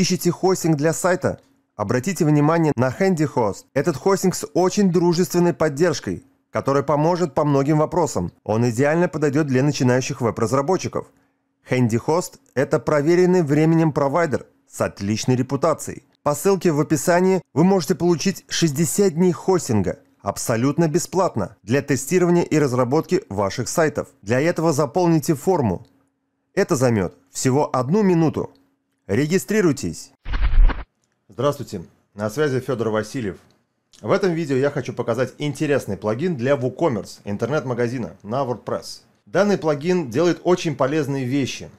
Ищете хостинг для сайта? Обратите внимание на HandyHost. Этот хостинг с очень дружественной поддержкой, которая поможет по многим вопросам. Он идеально подойдет для начинающих веб-разработчиков. HandyHost – это проверенный временем провайдер с отличной репутацией. По ссылке в описании вы можете получить 60 дней хостинга абсолютно бесплатно для тестирования и разработки ваших сайтов. Для этого заполните форму. Это займет всего одну минуту. Регистрируйтесь! Здравствуйте, на связи Федор Васильев. В этом видео я хочу показать интересный плагин для WooCommerce, интернет-магазина на WordPress. Данный плагин делает очень полезные вещи.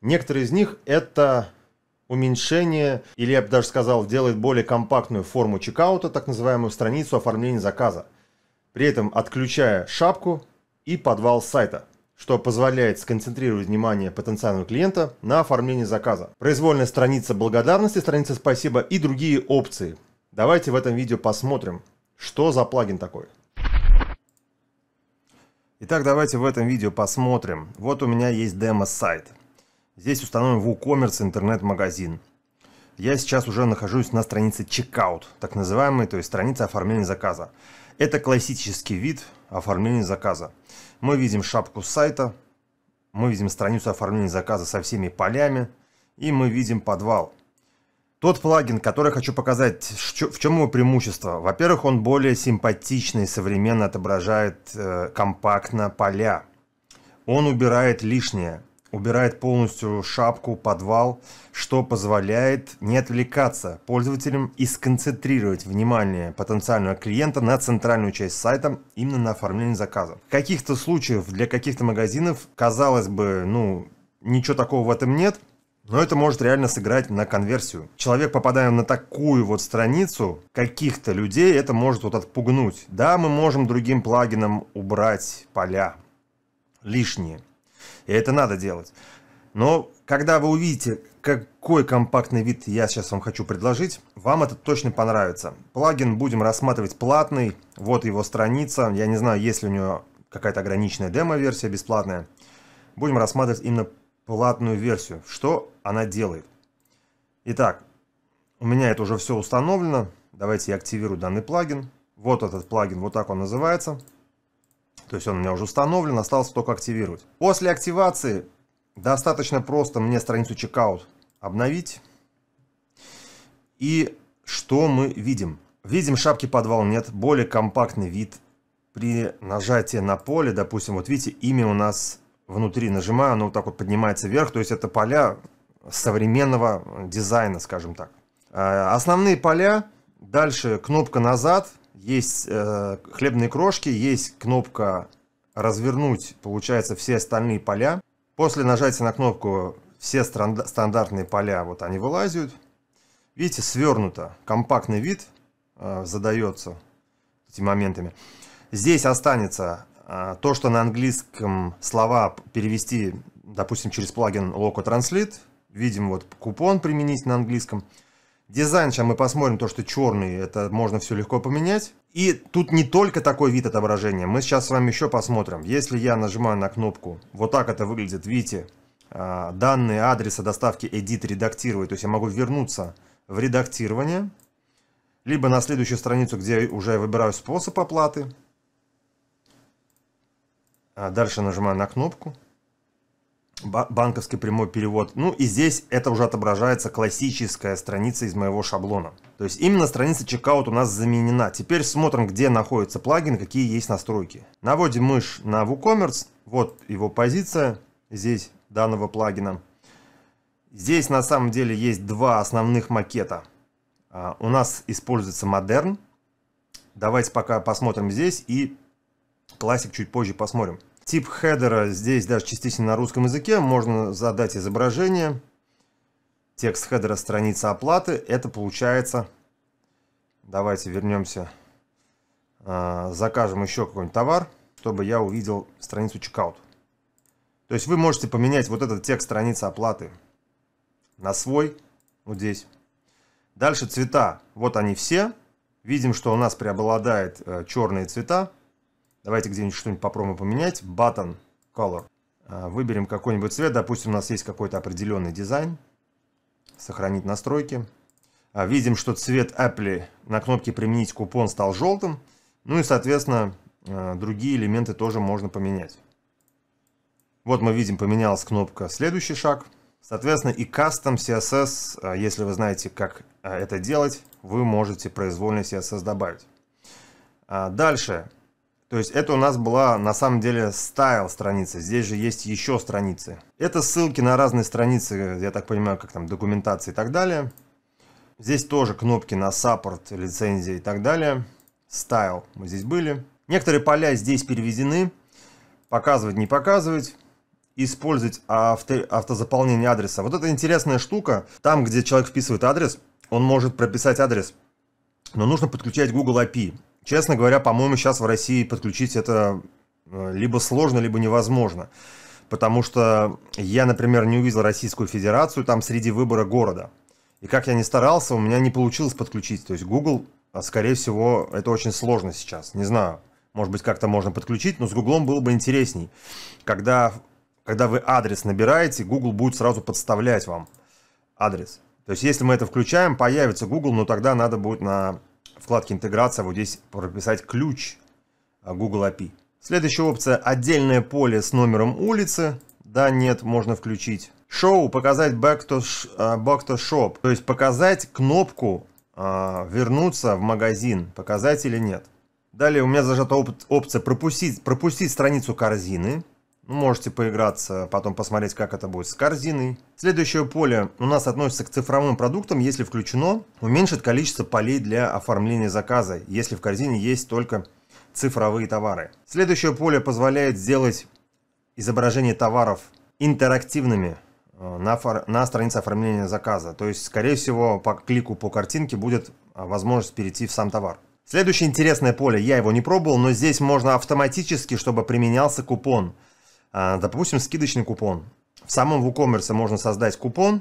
Некоторые из них это уменьшение, или я бы даже сказал, делает более компактную форму чекаута, так называемую страницу оформления заказа, при этом отключая шапку и подвал сайта – что позволяет сконцентрировать внимание потенциального клиента на оформлении заказа. Произвольная страница благодарности, страница спасибо и другие опции. Давайте в этом видео посмотрим, что за плагин такой. Итак, давайте в этом видео посмотрим. Вот у меня есть демо-сайт. Здесь установим WooCommerce интернет-магазин. Я сейчас уже нахожусь на странице checkout, так называемой, то есть странице оформления заказа. Это классический вид оформления заказа. Мы видим шапку сайта, мы видим страницу оформления заказа со всеми полями, и мы видим подвал. Тот плагин, который хочу показать, в чем его преимущество. Во-первых, он более симпатичный, современно отображает э, компактно поля. Он убирает лишнее убирает полностью шапку, подвал, что позволяет не отвлекаться пользователям и сконцентрировать внимание потенциального клиента на центральную часть сайта, именно на оформлении заказа. В каких-то случаях для каких-то магазинов, казалось бы, ну, ничего такого в этом нет, но это может реально сыграть на конверсию. Человек, попадая на такую вот страницу каких-то людей, это может вот отпугнуть. Да, мы можем другим плагином убрать поля лишние. И это надо делать. Но когда вы увидите, какой компактный вид я сейчас вам хочу предложить, вам это точно понравится. Плагин будем рассматривать платный, вот его страница, я не знаю, есть ли у него какая-то ограниченная демо-версия бесплатная. Будем рассматривать именно платную версию, что она делает. Итак, у меня это уже все установлено, давайте я активирую данный плагин. Вот этот плагин, вот так он называется. То есть он у меня уже установлен, осталось только активировать. После активации достаточно просто мне страницу чекаут обновить. И что мы видим? Видим шапки подвал нет, более компактный вид. При нажатии на поле, допустим, вот видите, имя у нас внутри нажимаю, оно вот так вот поднимается вверх. То есть это поля современного дизайна, скажем так. Э, основные поля, дальше кнопка назад – есть э, хлебные крошки, есть кнопка развернуть, получается, все остальные поля. После нажатия на кнопку все стандартные поля, вот они вылазят. Видите, свернуто, компактный вид э, задается этими моментами. Здесь останется э, то, что на английском слова перевести, допустим, через плагин Loco Translate. Видим, вот купон применить на английском – Дизайн, сейчас мы посмотрим то, что черный, это можно все легко поменять. И тут не только такой вид отображения, мы сейчас с вами еще посмотрим. Если я нажимаю на кнопку, вот так это выглядит, видите, а, данные адреса доставки edit редактировать, то есть я могу вернуться в редактирование, либо на следующую страницу, где я уже выбираю способ оплаты. А, дальше нажимаю на кнопку банковский прямой перевод. Ну и здесь это уже отображается классическая страница из моего шаблона. То есть именно страница чекаут у нас заменена. Теперь смотрим, где находится плагин, какие есть настройки. Наводим мышь на WooCommerce. Вот его позиция здесь данного плагина. Здесь на самом деле есть два основных макета. А, у нас используется модерн. Давайте пока посмотрим здесь и классик чуть позже посмотрим. Тип хедера здесь даже частично на русском языке. Можно задать изображение. Текст хедера страница оплаты. Это получается... Давайте вернемся. А, закажем еще какой-нибудь товар, чтобы я увидел страницу чекаут. То есть вы можете поменять вот этот текст страницы оплаты на свой. Вот ну, здесь. Дальше цвета. Вот они все. Видим, что у нас преобладает э, черные цвета. Давайте где-нибудь что-нибудь попробуем поменять. Button Color. А, выберем какой-нибудь цвет. Допустим, у нас есть какой-то определенный дизайн. Сохранить настройки. А, видим, что цвет Apple на кнопке «Применить купон» стал желтым. Ну и, соответственно, а, другие элементы тоже можно поменять. Вот мы видим, поменялась кнопка «Следующий шаг». Соответственно, и Custom CSS, если вы знаете, как это делать, вы можете произвольный CSS добавить. Дальше то есть это у нас была на самом деле стайл страница, здесь же есть еще страницы. Это ссылки на разные страницы, я так понимаю, как там документации и так далее. Здесь тоже кнопки на саппорт, лицензия и так далее. Стайл мы здесь были. Некоторые поля здесь переведены. Показывать, не показывать использовать авто, автозаполнение адреса. Вот это интересная штука. Там, где человек вписывает адрес, он может прописать адрес, но нужно подключать Google API. Честно говоря, по-моему, сейчас в России подключить это э, либо сложно, либо невозможно. Потому что я, например, не увидел Российскую Федерацию там среди выбора города. И как я не старался, у меня не получилось подключить. То есть Google, а, скорее всего, это очень сложно сейчас. Не знаю, может быть, как-то можно подключить, но с Google было бы интересней. Когда, когда вы адрес набираете, Google будет сразу подставлять вам адрес. То есть, если мы это включаем, появится Google, но тогда надо будет на вкладке «Интеграция» вот здесь прописать ключ а, Google API. Следующая опция – отдельное поле с номером улицы. Да, нет, можно включить. Show – показать back to, а, back to shop, то есть показать кнопку а, вернуться в магазин, показать или нет. Далее у меня зажата опция пропустить, пропустить страницу корзины. Ну, можете поиграться, потом посмотреть, как это будет с корзиной. Следующее поле у нас относится к цифровым продуктам, если включено, уменьшит количество полей для оформления заказа, если в корзине есть только цифровые товары. Следующее поле позволяет сделать изображение товаров интерактивными э, на, на странице оформления заказа. То есть, скорее всего, по клику по картинке будет э, возможность перейти в сам товар. Следующее интересное поле, я его не пробовал, но здесь можно автоматически, чтобы применялся купон – а, допустим, скидочный купон. В самом WooCommerce можно создать купон,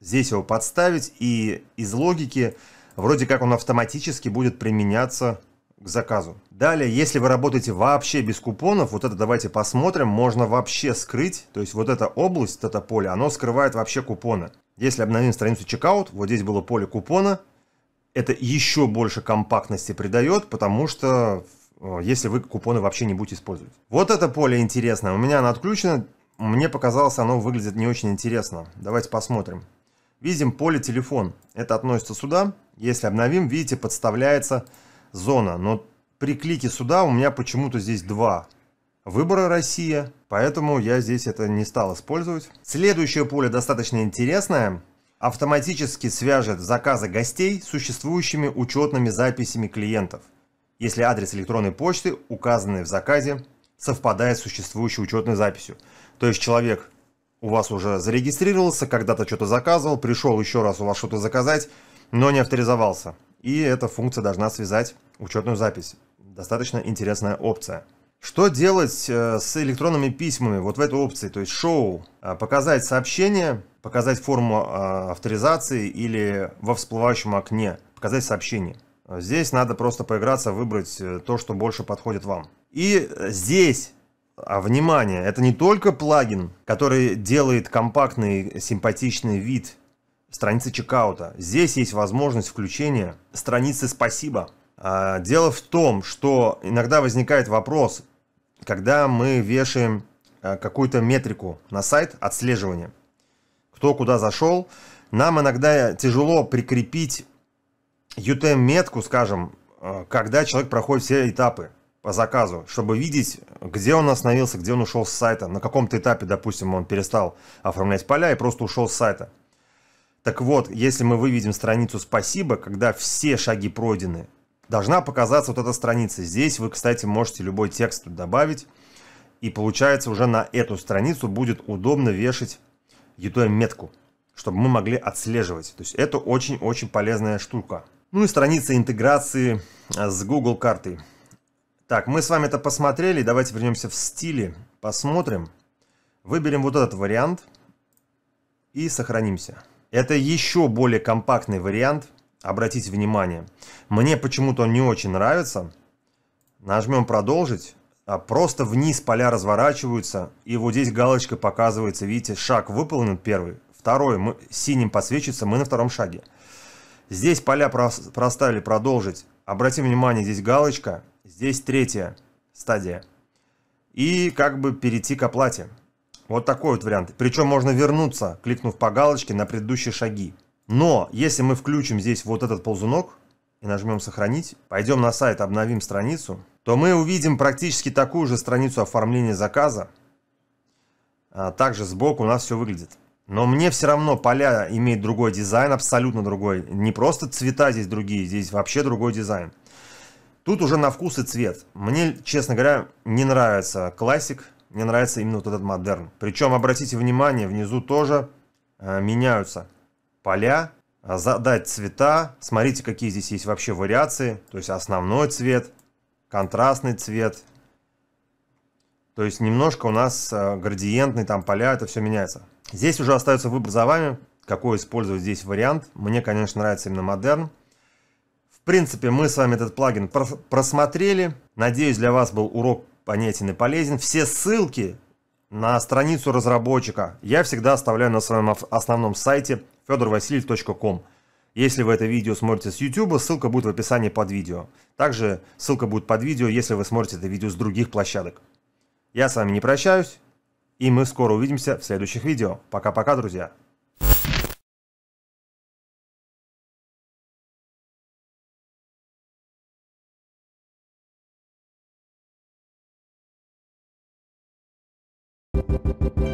здесь его подставить, и из логики вроде как он автоматически будет применяться к заказу. Далее, если вы работаете вообще без купонов, вот это давайте посмотрим, можно вообще скрыть, то есть вот эта область, вот это поле, оно скрывает вообще купоны. Если обновим страницу чекаут, вот здесь было поле купона, это еще больше компактности придает, потому что Э, если вы купоны вообще не будете использовать. Вот это поле интересное. У меня оно отключено. Мне показалось, оно выглядит не очень интересно. Давайте посмотрим. Видим поле телефон. Это относится сюда. Если обновим, видите, подставляется зона. Но при клике сюда у меня почему-то здесь два выбора Россия. Поэтому я здесь это не стал использовать. Следующее поле достаточно интересное автоматически свяжет заказы гостей с существующими учетными записями клиентов если адрес электронной почты, указанный в заказе, совпадает с существующей учетной записью. То есть человек у вас уже зарегистрировался, когда-то что-то заказывал, пришел еще раз у вас что-то заказать, но не авторизовался. И эта функция должна связать учетную запись. Достаточно интересная опция. Что делать э, с электронными письмами вот в этой опции, то есть шоу? Э, показать сообщение, показать форму э, авторизации или во всплывающем окне показать сообщение. Э, здесь надо просто поиграться, выбрать э, то, что больше подходит вам. И здесь а внимание, это не только плагин, который делает компактный, симпатичный вид страницы чекаута. Здесь есть возможность включения страницы «Спасибо». А, дело в том, что иногда возникает вопрос, когда мы вешаем э, какую-то метрику на сайт отслеживания, кто куда зашел, нам иногда тяжело прикрепить UTM-метку, скажем, э, когда человек проходит все этапы по заказу, чтобы видеть, где он остановился, где он ушел с сайта, на каком-то этапе, допустим, он перестал оформлять поля и просто ушел с сайта. Так вот, если мы выведем страницу «Спасибо», когда все шаги пройдены, должна показаться вот эта страница. Здесь вы, кстати, можете любой текст добавить, и получается уже на эту страницу будет удобно вешать UTM-метку, чтобы мы могли отслеживать. То есть это очень-очень полезная штука. Ну и страница интеграции а, с Google картой. Так, мы с вами это посмотрели. Давайте вернемся в стиле. Посмотрим. Выберем вот этот вариант. И сохранимся. Это еще более компактный вариант. Обратите внимание. Мне почему-то он не очень нравится. Нажмем «Продолжить». А, просто вниз поля разворачиваются. И вот здесь галочка показывается. Видите, шаг выполнен первый. Второй мы, синим подсвечивается. Мы на втором шаге. Здесь поля проставили продолжить. Обратим внимание, здесь галочка, здесь третья стадия. И как бы перейти к оплате. Вот такой вот вариант. Причем можно вернуться, кликнув по галочке на предыдущие шаги. Но если мы включим здесь вот этот ползунок и нажмем «Сохранить», пойдем на сайт, обновим страницу, то мы увидим практически такую же страницу оформления заказа. А также сбоку у нас все выглядит. Но мне все равно поля имеют другой дизайн, абсолютно другой. Не просто цвета здесь другие, здесь вообще другой дизайн. Тут уже на вкус и цвет. Мне, честно говоря, не нравится классик, мне нравится именно вот этот модерн. Причем, обратите внимание, внизу тоже э, меняются поля, э, задать цвета. Смотрите, какие здесь есть вообще вариации. То есть основной цвет, контрастный цвет. То есть немножко у нас э, градиентный, там поля, это все меняется. Здесь уже остается выбор за вами, какой использовать здесь вариант. Мне, конечно, нравится именно модерн. В принципе, мы с вами этот плагин просмотрели. Надеюсь, для вас был урок понятен и полезен. Все ссылки на страницу разработчика я всегда оставляю на своем основном сайте fedorvasiliev.com. Если вы это видео смотрите с YouTube, ссылка будет в описании под видео. Также ссылка будет под видео, если вы смотрите это видео с других площадок. Я с вами не прощаюсь. И мы скоро увидимся в следующих видео. Пока-пока, друзья! Thank you.